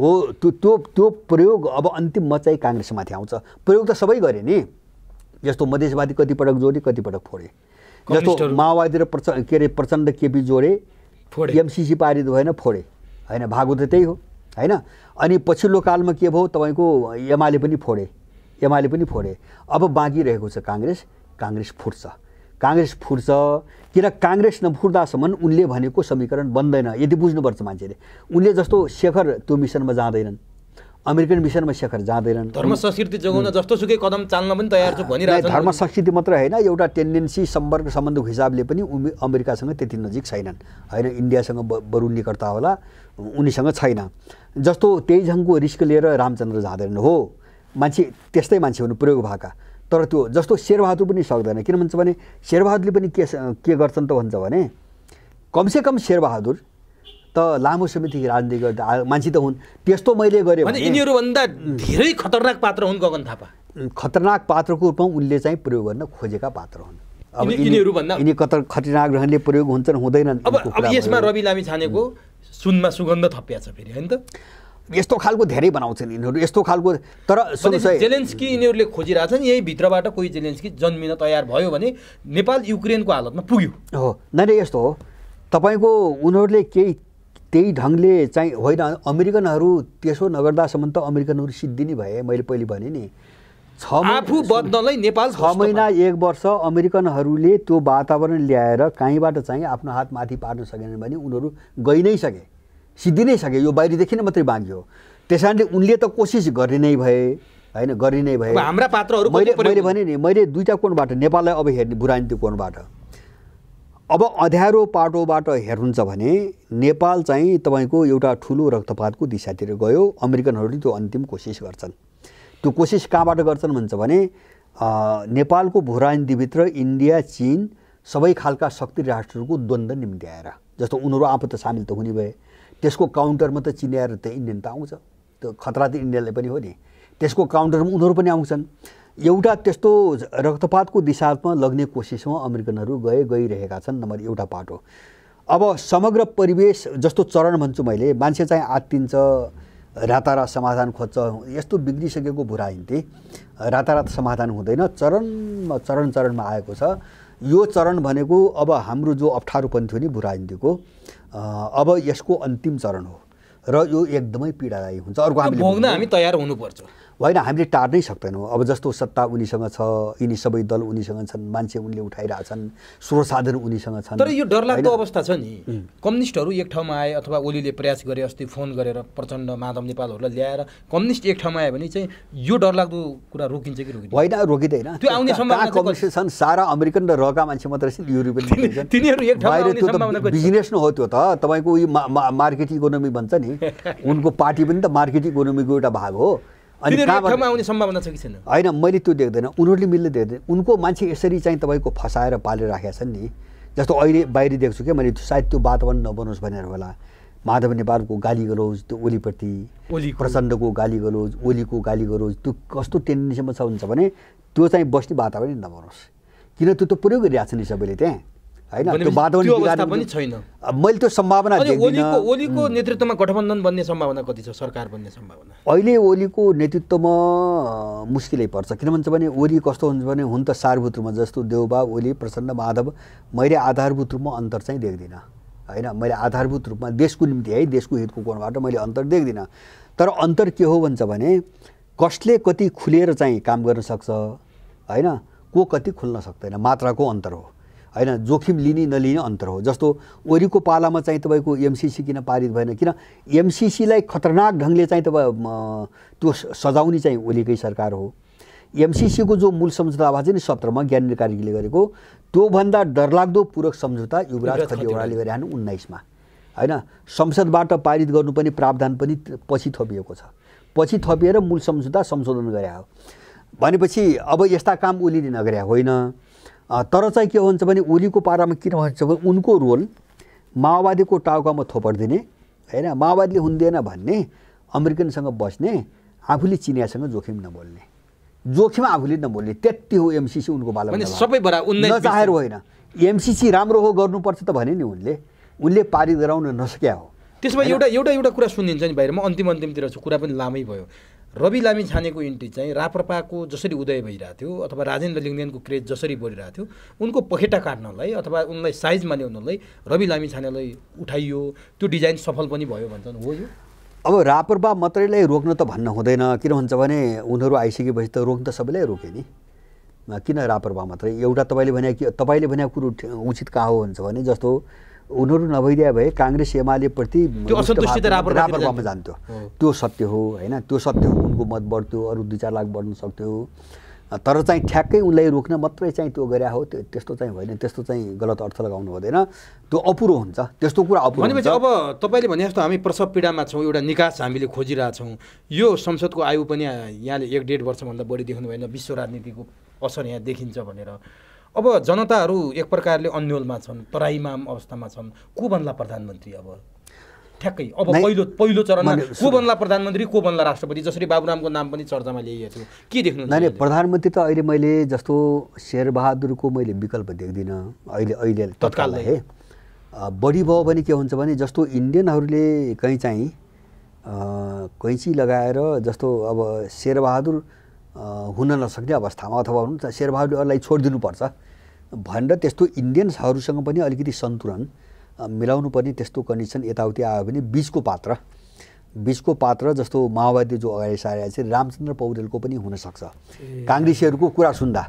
हो त्यो त्यो त्यो प्रयोग अब अन्तिममा चाहिँ काङ्ग्रेसमाथि आउँछ प्रयोग त सबै गरे नि जस्तो मधेसवादी कतिपटक जोडे कतिपटक फोडे जस्तो माओवादी र प्रच के अरे प्रचण्ड केपी जोडे फोडे एमसिसी पारित भएन फोडे होइन भागु त त्यही हो होइन अनि पछिल्लो कालमा के भयो तपाईँको एमाले पनि फोडे एमाले पनि फोडे अब बाँकी रहेको छ काङ्ग्रेस काङ्ग्रेस फुट्छ काङ्ग्रेस फुट्छ किन काङ्ग्रेस नफुट्दासम्म उनले भनेको समीकरण बन्दैन यदि बुझ्नुपर्छ मान्छेले उनले जस्तो शेखर त्यो मिसनमा जाँदैनन् अमेरिकन मिसनमा शेखर जाँदैनन् धर्म संस्कृति जोगाउन सुकै कदम चाल्न पनि तयार छ भनिरहेको धर्म संस्कृति मात्र होइन एउटा टेन्डेन्सी सम्पर्क सम्बन्धको हिसाबले पनि उमे अमेरिकासँग त्यति नजिक छैनन् होइन इन्डियासँग बरु निकटता होला उनीसँग छैन जस्तो त्यही झङ्गको रिस्क लिएर रामचन्द्र जाँदैनन् हो मान्छे त्यस्तै मान्छे हुनु प्रयोग भएका तर त्यो जस्तो शेरबहादुर पनि सक्दैन किन भन्छ भने शेरबहादुरले पनि के के गर्छन् त भन्छ भने कमसेकम शेरबहादुर त लामो समयदेखि राजनीति गर्दा मान्छे त हुन् त्यस्तो मैले गरेँ यिनीहरूभन्दा धेरै खतरनाक पात्र हुन् गगन थापा खतरनाक पात्रको रूपमा उनले चाहिँ प्रयोग गर्न खोजेका पात्र हुन् अब यिनी कतर खतरनाक ग्रहणले प्रयोग हुन्छन् हुँदैनन् अब यसमा रवि लामी छानेको सुनमा सुगन्ध थपिया छ फेरि होइन त यस्तो खालको धेरै बनाउँछन् यिनीहरू यस्तो खालको तर जेलेन्स्की यिनीहरूले खोजिरहेछन् यही भित्रबाट कोही जेलेन्स्की जन्मिन तयार भयो भने नेपाल युक्रेनको हालतमा पुग्यो हो नै यस्तो हो तपाईँको उनीहरूले केही त्यही ढङ्गले चाहिँ होइन अमेरिकनहरू त्यसो नगर्दासम्म त अमेरिकनहरू सिद्धि नै भए मैले पहिले भने नि छ आफू बद्नलाई नेपाल छ महिना एक वर्ष अमेरिकनहरूले त्यो वातावरण ल्याएर कहीँबाट चाहिँ आफ्नो हात माथि पार्न सकेनन् भने उनीहरू गइ नै सके सिद्धि नै यो बाहिरदेखि नै मात्रै बाँध्यो त्यस कारणले उनले त कोसिस गरि नै भए होइन गरि नै भए हाम्रा पात्रहरू मैले मैले भने नि मैले दुईवटा कोणबाट नेपाललाई अब हेर्ने बुराइन्ति कोणबाट अब अँध्यारो पाटोबाट हेर्नुहुन्छ भने नेपाल चाहिँ तपाईँको एउटा ठुलो रक्तपातको दिशातिर गयो अमेरिकनहरूले त्यो अन्तिम कोसिस गर्छन् त्यो कोसिस कहाँबाट गर्छन् भन्छ भने नेपालको भूरानीतिभित्र इन्डिया चिन सबै खालका शक्ति राष्ट्रहरूको द्वन्द्व निम्ति आएर जस्तो उनीहरू आफू त सामेल त हुने भए त्यसको काउन्टरमा त चिनिएर त इन्डियन त आउँछ त्यो खतरा त इन्डियाले पनि हो नि त्यसको काउन्टरमा उनीहरू पनि आउँछन् एउटा त्यस्तो रक्तपातको दिशामा लग्ने कोसिसमा अमेरिकनहरू गए गइरहेका छन् नम्बर एउटा पाठ हो अब समग्र परिवेश जस्तो चरण भन्छु मैले मान्छे चाहिँ आत्तिन्छ रातारात समाधान खोज्छ यस्तो बिग्रिसकेको भुरा हिँड्थे रातारात समाधान हुँदैन चरणमा चरण चरणमा आएको छ यो चरण भनेको अब हाम्रो जो पनि थियो नि बुढाइन्दीको अब यसको अन्तिम चरण हो र यो एकदमै पीडादायी हुन्छ अर्को हामीले भोग्न हामी तयार हुनुपर्छ होइन हामीले टार्नै सक्दैनौँ अब जस्तो सत्ता उनीसँग छ यिनी सबै दल उनीसँग छन् मान्छे उनले उठाइरहेछन् साधन उनीसँग छन् तर यो डरलाग्दो अवस्था छ नि कम्युनिस्टहरू एक ठाउँमा आए अथवा ओलीले प्रयास गरे अस्ति फोन गरेर प्रचण्ड माधव नेपालहरूलाई ल्याएर कम्युनिस्ट एक ठाउँमा आयो भने चाहिँ यो डरलाग्दो कुरा रोकिन्छ कि रोकिन्छ होइन रोकिँदैन त्यो आउने सम्भावना कम्युनिस्ट छन् सारा अमेरिकन र रका मान्छे मात्रै छन् युरोपियन तिनीहरू एक ठाउँमा बिजनेस नै हो त्यो त तपाईँको यो मार्केट इकोनोमी भन्छ नि उनको पार्टी पनि त मार्केट इकोनोमीको एउटा भाग हो आउने सम्भावना छ छैन होइन मैले त्यो देख्दैन उनीहरूले मिल्ने देख्दैन उनको मान्छे यसरी चाहिँ तपाईँको फसाएर पालिराखेका छन् नि जस्तो अहिले बाहिर देख्छु क्या मैले सायद त्यो वातावरण नबनोस् भनेर होला माधव नेपालको गाली गलोज त्यो ओलीप्रति ओली प्रचण्डको गाली गलोज ओलीको गाली गलोज त्यो कस्तो टेन्डेन्सीमा छ हुन्छ भने त्यो चाहिँ बस्ने वातावरण नबनोस् किन त्यो त प्रयोग गरिरहेको छ नि सबैले त्यहाँ होइन त्यो वातावरण पनि छैन मैले त्यो सम्भावना ओलीको ओलीको नेतृत्वमा गठबन्धन बन्ने सम्भावना कति छ सरकार बन्ने सम्भावना अहिले ओलीको नेतृत्वमा मुस्किलै पर्छ किन भन्छ भने ओली कस्तो हुन्छ भने हुन त सारभूत रूपमा जस्तो देउबा ओली प्रसन्न माधव मैले आधारभूत रूपमा अन्तर चाहिँ देख्दिनँ होइन मैले आधारभूत रूपमा देशको निम्ति है देशको हितको कोणबाट मैले अन्तर देख्दिनँ तर अन्तर के हो भन्छ भने कसले कति खुलेर चाहिँ काम गर्न सक्छ होइन को कति खुल्न सक्दैन मात्राको अन्तर हो होइन जोखिम लिने नलिने अन्तर हो जस्तो ओरीको पालामा चाहिँ तपाईँको एमसिसी किन पारित भएन किन एमसिसीलाई खतरनाक ढङ्गले चाहिँ तपाईँ त्यो सजाउने चाहिँ ओलीकै सरकार हो एमसिसीको जो मूल सम्झौता भएको छ नि सत्रमा ज्ञानेन्द्र कार्कीले गरेको त्योभन्दा डरलाग्दो पूरक सम्झौता युवराज खतिवडाले गरे हानु उन्नाइसमा होइन संसदबाट पारित गर्नुपर्ने प्रावधान पनि पछि थपिएको छ पछि थपिएर मूल सम्झौता संशोधन गरे हो भनेपछि अब यस्ता काम ओलीले नगरे होइन तर चाहिँ के हुन्छ भने ओलीको पारामा किन भन्छ भने उनको रोल माओवादीको टाउकामा थोपडिदिने होइन माओवादीले हुँदैन भन्ने अमेरिकनसँग बस्ने आफूले चिनियासँग जोखिम नबोल्ने जोखिम आफूले नबोल्ने त्यति हो एमसिसी उनको बालामा सबै नचाहेर होइन एमसिसी राम्रो हो गर्नुपर्छ त भने नि उनले उनले पारित गराउन नसक्या हो त्यसमा एउटा एउटा एउटा कुरा सुनिन्छ नि बाहिर म अन्तिम अन्तिमतिर छु कुरा पनि लामै भयो रवि लामी छानेको इन्ट्री चाहिँ राप्रपाको जसरी उदय भइरहेको थियो अथवा राजेन्द्र लिङ्गदेनको क्रेज जसरी बढिरहेको थियो उनको पखेटा काट्नलाई अथवा उनलाई साइज ल्याउनलाई रवि लामी छानेलाई उठाइयो त्यो डिजाइन सफल पनि भयो भन्छन् हो यो अब राप्रपा मात्रैलाई रोक्न त भन्न हुँदैन किन भन्छ भने उनीहरू आइसकेपछि त रोक्न त सबैलाई रोके नि किन राप्रपा मात्रै एउटा तपाईँले भने कि तपाईँले भनेको कुरो उचित कहाँ हो भन्छ भने जस्तो उनीहरू नभइदिए भए काङ्ग्रेस एमालेप्रति राम्रो जान्थ्यो त्यो सत्य हो होइन त्यो सत्य हो उनको मत बढ्थ्यो अरू दुई चार लाख बढ्नु सक्थ्यो तर चाहिँ ठ्याक्कै उनलाई रोक्न मात्रै चाहिँ त्यो गरे हो त्यो त्यस्तो चाहिँ होइन त्यस्तो चाहिँ गलत अर्थ लगाउनु हुँदैन त्यो अपुरो हुन्छ त्यस्तो कुरा अपुरो भनेपछि अब तपाईँले भने जस्तो हामी प्रसव पीडामा छौँ एउटा निकास हामीले खोजिरहेछौँ यो संसदको आयु पनि यहाँले एक डेढ वर्षभन्दा बढी देख्नु भएन विश्व राजनीतिको असर यहाँ देखिन्छ भनेर अब जनताहरू एक प्रकारले अन्यलमा छन् तराईमा अवस्थामा छन् को बन्ला प्रधानमन्त्री अब ठ्याक्कै अब पहिलो पहिलो चरणमा को बन्ला प्रधानमन्त्री को बन्ला राष्ट्रपति जसरी बाबुरामको नाम पनि चर्चामा ल्याइएको थियो के देख्नु नानी प्रधानमन्त्री त अहिले मैले जस्तो शेरबहादुरको मैले विकल्प देख्दिनँ अहिले अहिले तत्काल है बढी भयो भने के हुन्छ भने जस्तो इन्डियनहरूले कहीँ चाहिँ कैँची लगाएर जस्तो अब शेरबहादुर हुन नसक्ने अवस्थामा अथवा भनौँ न शेरबहादुरलाई छोडिदिनुपर्छ भनेर त्यस्तो इन्डियन्सहरूसँग पनि अलिकति सन्तुलन मिलाउनु पर्ने त्यस्तो कन्डिसन यताउति आयो भने बिचको पात्र बिचको पात्र जस्तो माओवादी जो अगाडि सारेको छ रामचन्द्र पौडेलको पनि हुनसक्छ काङ्ग्रेसीहरूको कुरा सुन्दा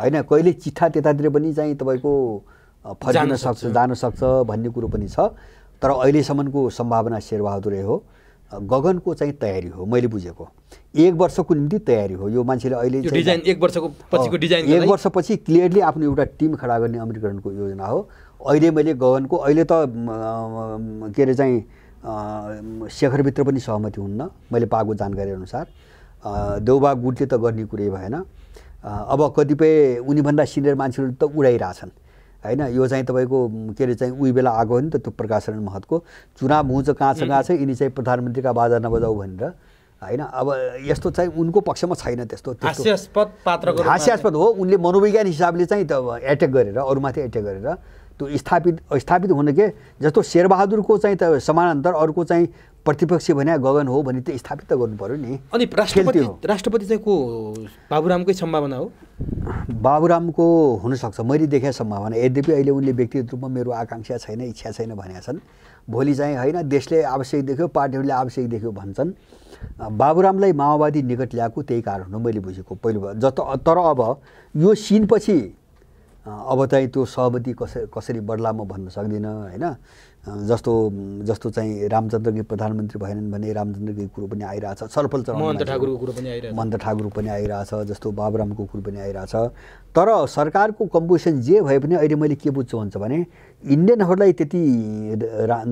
होइन कहिले चिठा त्यतातिर पनि चाहिँ तपाईँको फर्किन सक्छ जान सक्छ भन्ने कुरो पनि छ तर अहिलेसम्मको सम्भावना शेरबहादुरै हो गगनको चाहिँ तयारी हो मैले बुझेको एक वर्षको निम्ति तयारी हो यो मान्छेले अहिले डिजाइन एक वर्षको पछिको डिजाइन एक वर्षपछि क्लियरली आफ्नो एउटा टिम खडा गर्ने अमेरिकनको योजना हो अहिले मैले गगनको अहिले त के अरे चाहिँ शेखरभित्र पनि सहमति हुन्न मैले पाएको जानकारी अनुसार देउबा गुटले त गर्ने कुरै भएन अब कतिपय उनीभन्दा सिनियर मान्छेहरू त उडाइरहेछन् होइन यो चाहिँ तपाईँको के अरे चाहिँ उही बेला आएको हो नि त त्यो प्रकाशरण महतको चुनाव हुन्छ कहाँ छ कहाँ छ यिनी चाहिँ प्रधानमन्त्रीका बाजा नबजाउ भनेर होइन अब यस्तो चाहिँ उनको पक्षमा छैन त्यस्तो हास्यास्पद पात्रको हास्यास्पद हो उनले मनोविज्ञान हिसाबले चाहिँ त एट्याक गरेर अरूमाथि एट्याक गरेर त्यो स्थापित स्थापित हुने के जस्तो शेरबहादुरको चाहिँ त समानान्तर अर्को चाहिँ प्रतिपक्षी भने गगन हो भने त स्थापित त गर्नु पऱ्यो नि अनि राष्ट्रपति राष्ट्रपति चाहिँ को बाबुरामकै सम्भावना हो बाबुरामको हुनसक्छ मैले देखेँ सम्भावना यद्यपि अहिले उनले व्यक्तिगत रूपमा मेरो आकाङ्क्षा छैन इच्छा छैन भनेका छन् भोलि चाहिँ होइन देशले आवश्यक देख्यो पार्टीहरूले आवश्यक देख्यो भन्छन् बाबुरामलाई माओवादी निकट ल्याएको त्यही कारण हो मैले बुझेको पहिलो जस्तो तर अब यो सिनपछि अब चाहिँ त्यो सहमति कसरी कसरी बढ्ला म भन्न सक्दिनँ होइन जस्तो जस्तो चाहिँ रामचन्द्र गिरी प्रधानमन्त्री भएनन् भने रामचन्द्र गिरी कुरो पनि आइरहेछ छलफल महन्त ठाकुरको कुरो पनि आइरहेछ महन्त ठाकुर पनि आइरहेछ जस्तो बाबुरामको कुरो पनि आइरहेछ तर सरकारको कम्पोजिसन जे भए पनि अहिले मैले के बुझ्छु भन्छ भने इन्डियनहरूलाई त्यति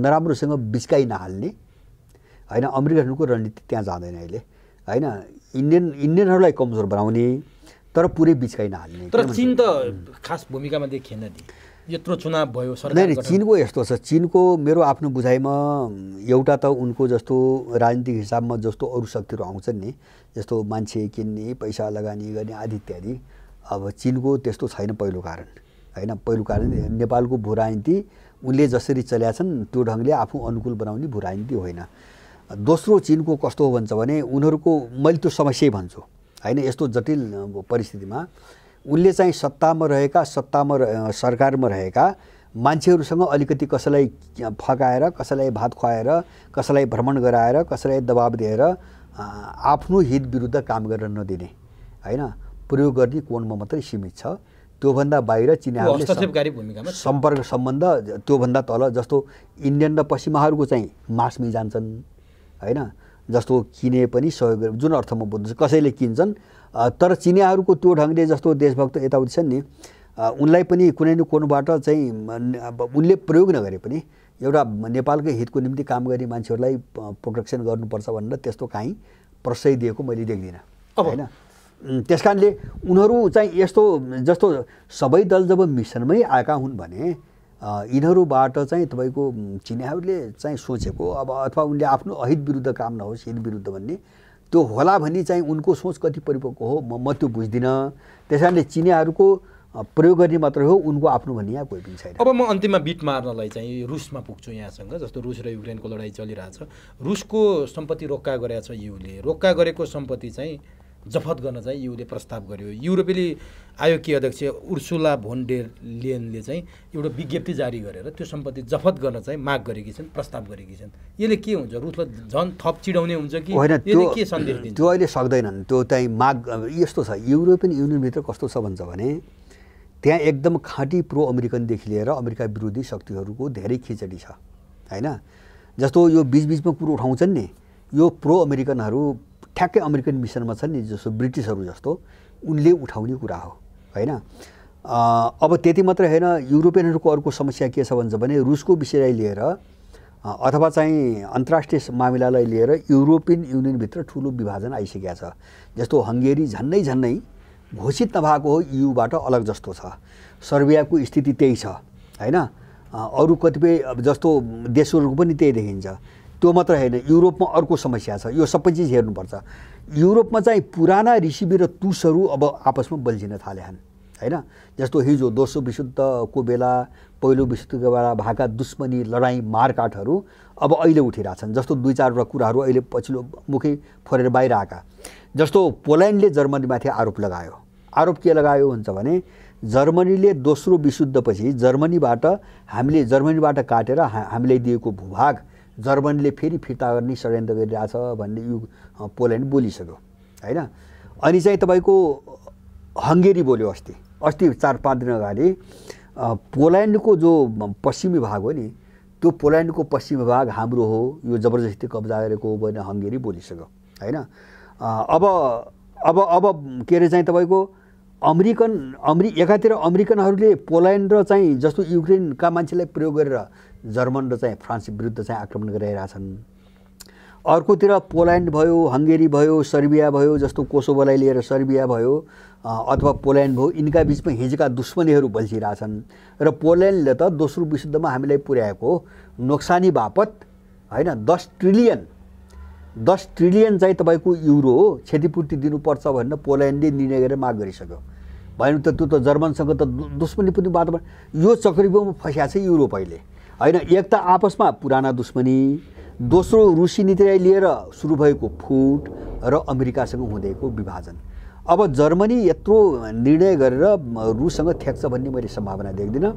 नराम्रोसँग बिचकाइ नहाल्ने होइन अमेरिकनहरूको रणनीति त्यहाँ जाँदैन अहिले होइन इन्डियन इन्डियनहरूलाई कमजोर बनाउने तर पुरै बिचकाइ नहाल्ने तर चिन त खास भूमिकामा देखिएन नि यत्रो चुनाव भयो सरकार नै चिनको यस्तो छ चिनको मेरो आफ्नो बुझाइमा एउटा त उनको जस्तो राजनीतिक हिसाबमा जस्तो अरू शक्तिहरू आउँछन् नि जस्तो मान्छे किन्ने पैसा लगानी गर्ने आदि इत्यादि अब चिनको त्यस्तो छैन पहिलो कारण होइन पहिलो कारण नेपालको भू राजनीति उनले जसरी चल्या छन् त्यो ढङ्गले आफू अनुकूल बनाउने भू राजनीति होइन दोस्रो चिनको कस्तो हो भन्छ भने उनीहरूको मैले त्यो समस्यै भन्छु होइन यस्तो जटिल परिस्थितिमा उनले चाहिँ सत्तामा रहेका सत्तामा सरकारमा रहेका मान्छेहरूसँग अलिकति कसैलाई फकाएर कसैलाई भात खुवाएर कसैलाई भ्रमण गराएर कसैलाई दबाब दिएर आफ्नो हित विरुद्ध काम गरेर नदिने होइन प्रयोग गर्ने कोणमा मात्रै सीमित छ त्योभन्दा बाहिर चिनाहरूले सम्पर्क सम्बन्ध त्योभन्दा तल जस्तो इन्डियन र पश्चिमाहरूको चाहिँ मासमी जान्छन् होइन जस्तो किने पनि सहयोग जुन अर्थमा बुझ्नु कसैले किन्छन् तर चिनियाहरूको त्यो ढङ्गले जस्तो देशभक्त यताउति छन् नि उनलाई पनि कुनै न कोनबाट चाहिँ उनले प्रयोग नगरे पनि एउटा नेपालकै हितको निम्ति काम गर्ने मान्छेहरूलाई प्रोटेक्सन गर्नुपर्छ भनेर त्यस्तो काहीँ प्रशय दिएको मैले देख्दिनँ होइन त्यस कारणले उनीहरू चाहिँ यस्तो जस्तो सबै दल जब मिसनमै आएका हुन् भने यिनीहरूबाट चाहिँ तपाईँको चिनियाहरूले चाहिँ सोचेको अब अथवा उनले आफ्नो अहित विरुद्ध काम नहोस् हित विरुद्ध भन्ने त्यो होला भने चाहिँ उनको सोच कति परिपक्व हो म म त्यो बुझ्दिनँ त्यस कारणले चिनियाहरूको प्रयोग गर्ने मात्र हो उनको आफ्नो भन्ने यहाँ कोही पनि छैन अब म अन्तिममा बिट मार्नलाई चाहिँ रुसमा पुग्छु यहाँसँग जस्तो रुस र युक्रेनको लडाइँ चलिरहेछ रुसको सम्पत्ति रोक्का गरेको छ युले रोक्का गरेको सम्पत्ति चाहिँ जफत गर्न चाहिँ युले प्रस्ताव गर्यो युरोपेली आयोगकी अध्यक्ष उर्सुला भोन्डेर लेनले चाहिँ एउटा विज्ञप्ति जारी गरेर त्यो सम्पत्ति जफत गर्न चाहिँ माग गरेकी छन् प्रस्ताव गरेकी छन् यसले के हुन्छ रुसलाई झन् थप चिडाउने हुन्छ कि होइन त्यो के सन्देश त्यो अहिले सक्दैनन् त्यो चाहिँ माग यस्तो छ युरोपियन युनियनभित्र कस्तो छ भन्छ भने त्यहाँ एकदम खाँटी प्रो अमेरिकनदेखि लिएर अमेरिका विरोधी शक्तिहरूको धेरै खिचडी छ होइन जस्तो यो बिचबिचमा कुरो उठाउँछन् नि यो प्रो अमेरिकनहरू ठ्याक्कै अमेरिकन मिसनमा छन् नि जस्तो ब्रिटिसहरू जस्तो उनले उठाउने कुरा हो होइन अब त्यति मात्र होइन युरोपियनहरूको अर्को समस्या के छ भन्छ भने रुसको विषयलाई लिएर अथवा चाहिँ अन्तर्राष्ट्रिय मामिलालाई लिएर युरोपियन युनियनभित्र ठुलो विभाजन आइसकेको छ जस्तो हङ्गेरी झन्नै झन्नै घोषित नभएको हो युबाट अलग जस्तो छ सर्बियाको स्थिति त्यही छ होइन अरू कतिपय जस्तो देशहरूको पनि त्यही देखिन्छ त्यो मात्र होइन युरोपमा अर्को समस्या छ यो सबै चिज हेर्नुपर्छ युरोपमा चाहिँ पुराना ऋषिबी र तुसहरू अब आपसमा बल्झिन थाले छन् होइन जस्तो हिजो दोस्रो विशुद्धको बेला पहिलो विशुद्धको बेला भएका दुश्मनी लडाइँ मारकाटहरू अब अहिले उठिरहेछन् जस्तो दुई चारवटा कुराहरू अहिले पछिल्लो मुखै फरेर बाहिर आएका जस्तो पोल्यान्डले जर्मनीमाथि आरोप लगायो आरोप के लगायो हुन्छ भने जर्मनीले दोस्रो विशुद्धपछि जर्मनीबाट हामीले जर्मनीबाट काटेर हा हामीले दिएको भूभाग जर्मनीले फेरि फिर्ता गर्ने षड्यन्त्र गरिरहेछ भन्ने यु पोल्यान्ड बोलिसक्यो होइन अनि चाहिँ तपाईँको हङ्गेरी बोल्यो अस्ति अस्ति चार पाँच दिन अगाडि पोल्यान्डको जो पश्चिमी भाग हो नि त्यो पोल्यान्डको पश्चिमी भाग हाम्रो हो यो जबरजस्ती कब्जा गरेको हो भने हङ्गेरी बोलिसक्यो होइन अब अब अब के अरे चाहिँ तपाईँको अमेरिकन अमेरि एकातिर अमेरिकनहरूले पोल्यान्ड र चाहिँ जस्तो युक्रेनका मान्छेलाई प्रयोग गरेर जर्मन र चाहिँ फ्रान्स विरुद्ध चाहिँ आक्रमण गरिरहेका छन् अर्कोतिर पोल्यान्ड भयो हङ्गेरी भयो सर्बिया भयो जस्तो कोसोबोलाई लिएर सर्बिया भयो अथवा पोल्यान्ड भयो यिनका बिचमा हिजका दुश्मनीहरू बल्झिरहेछन् र पोल्यान्डले त दोस्रो विशुद्धमा हामीलाई पुर्याएको नोक्सानी बापत होइन दस ट्रिलियन दस ट्रिलियन चाहिँ तपाईँको युरो क्षतिपूर्ति दिनुपर्छ भनेर पोल्यान्डले निर्णय गरेर माग गरिसक्यो भएन त त्यो त जर्मनसँग त दुश्मनी पनि वातावरण यो चक्रव्यूहमा फँसिया छ युरो पहिले होइन एक त आपसमा पुराना दुश्मनी दोस्रो रुसी नीतिलाई लिएर सुरु भएको फुट र अमेरिकासँग हुँदैको विभाजन अब जर्मनी यत्रो निर्णय गरेर रुससँग थ्याक्छ भन्ने मैले सम्भावना देख्दिनँ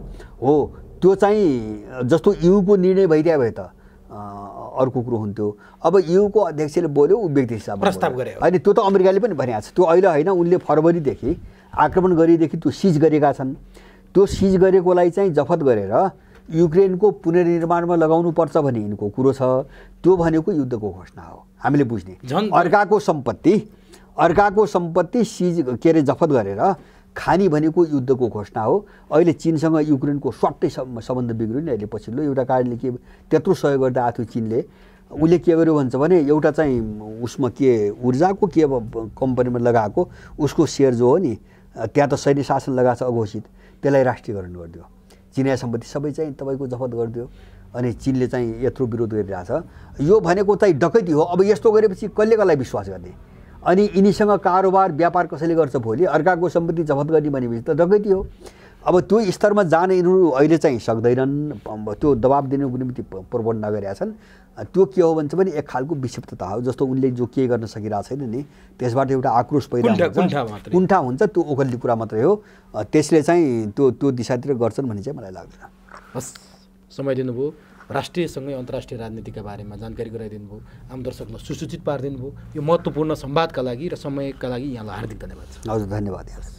हो त्यो चाहिँ जस्तो युको निर्णय भइरहेको भए त अर्को कुरो हुन्थ्यो अब युको अध्यक्षले बोल्यो ऊ व्यक्ति हिसाबमा प्रस्ताव गरे होइन त्यो त अमेरिकाले पनि भनिएको छ त्यो अहिले होइन उनले फरवरीदेखि आक्रमण गरेदेखि त्यो सिज गरेका छन् त्यो सिज गरेकोलाई चाहिँ जफत गरेर युक्रेनको पुनर्निर्माणमा लगाउनुपर्छ भन्ने यिनको कुरो छ त्यो भनेको युद्धको घोषणा हो हामीले बुझ्ने अर्काको सम्पत्ति अर्काको सम्पत्ति सिज के अरे जफत गरेर खानी भनेको युद्धको घोषणा हो अहिले चिनसँग युक्रेनको स्वाट्टै सम्बन्ध बिग्रियो नि अहिले पछिल्लो एउटा कारणले के त्यत्रो सहयोग गर्दा आएको चिनले उसले के गर्यो भन्छ भने एउटा चाहिँ उसमा के ऊर्जाको के कम्पनीमा लगाएको उसको सेयर जो हो नि त्यहाँ त सैन्य शासन लगाएको छ अघोषित त्यसलाई राष्ट्रियकरण गरिदियो चिनिया सम्पत्ति सबै चाहिँ तपाईँको जफत गरिदियो अनि चिनले चाहिँ यत्रो विरोध गरिरहेछ यो भनेको चाहिँ डकैती हो अब यस्तो गरेपछि कसले कसलाई विश्वास गर्ने अनि यिनीसँग कारोबार व्यापार कसैले गर्छ भोलि अर्काको सम्पत्ति जफत गर्ने भनेपछि त डकैती हो अब त्यो स्तरमा जान यिनीहरू अहिले चाहिँ सक्दैनन् त्यो दबाब दिनुको निम्ति प्रबन्ध नगरेका छन् त्यो के हो भन्छ पनि एक खालको विक्षिप्तता हो जस्तो उनले जो के गर्न सकिरहेको छैन नि त्यसबाट एउटा आक्रोश पैदा हुन्छ कुण्ठा हुन्छ त्यो ओखल्ने कुरा मात्रै हो त्यसले चाहिँ त्यो त्यो दिशातिर गर्छन् भन्ने चाहिँ मलाई लाग्दैन हस् समय दिनुभयो राष्ट्रियसँगै अन्तर्राष्ट्रिय राजनीतिका बारेमा जानकारी गराइदिनु भयो आम दर्शकलाई सुसूचित पारिदिनु भयो यो महत्त्वपूर्ण संवादका लागि र समयका लागि यहाँलाई हार्दिक धन्यवाद हजुर धन्यवाद